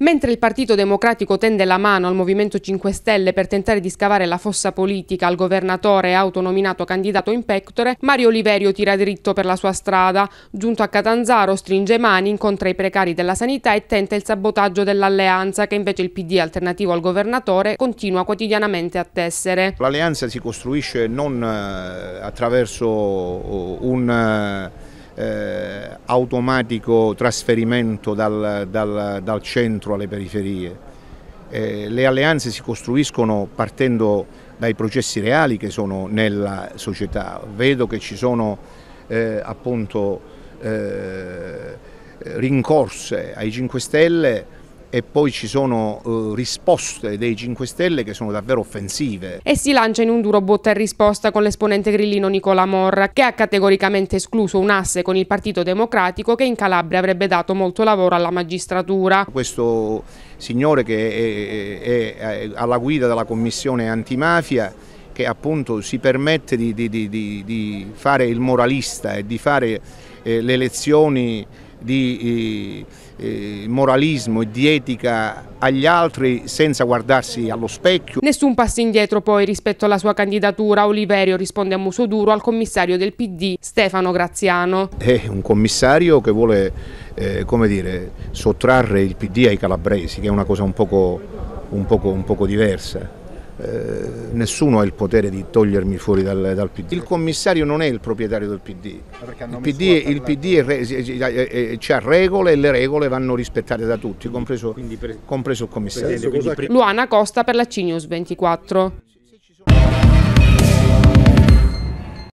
Mentre il Partito Democratico tende la mano al Movimento 5 Stelle per tentare di scavare la fossa politica al governatore autonominato candidato in pectore, Mario Oliverio tira dritto per la sua strada. Giunto a Catanzaro stringe mani, incontra i precari della sanità e tenta il sabotaggio dell'alleanza che invece il PD alternativo al governatore continua quotidianamente a tessere. L'alleanza si costruisce non eh, attraverso oh, un eh, eh, automatico trasferimento dal, dal, dal, centro alle periferie. Eh, le alleanze si costruiscono partendo dai processi reali che sono nella società. Vedo che ci sono eh, appunto eh, rincorse ai 5 Stelle e poi ci sono eh, risposte dei 5 Stelle che sono davvero offensive. E si lancia in un duro botta e risposta con l'esponente grillino Nicola Morra, che ha categoricamente escluso un asse con il Partito Democratico che in Calabria avrebbe dato molto lavoro alla magistratura. Questo signore che è, è, è alla guida della commissione antimafia che appunto si permette di, di, di, di fare il moralista e di fare eh, le elezioni di eh, moralismo e di etica agli altri senza guardarsi allo specchio. Nessun passo indietro poi rispetto alla sua candidatura, Oliverio risponde a muso duro al commissario del PD Stefano Graziano. È un commissario che vuole eh, come dire, sottrarre il PD ai calabresi, che è una cosa un poco, un poco, un poco diversa. Eh, nessuno ha il potere di togliermi fuori dal, dal, PD. Il commissario non è il proprietario del PD, il PD, il PD è, è, è, ha regole e le regole vanno rispettate da tutti, compreso, compreso il commissario. Luana Costa per la CNews 24.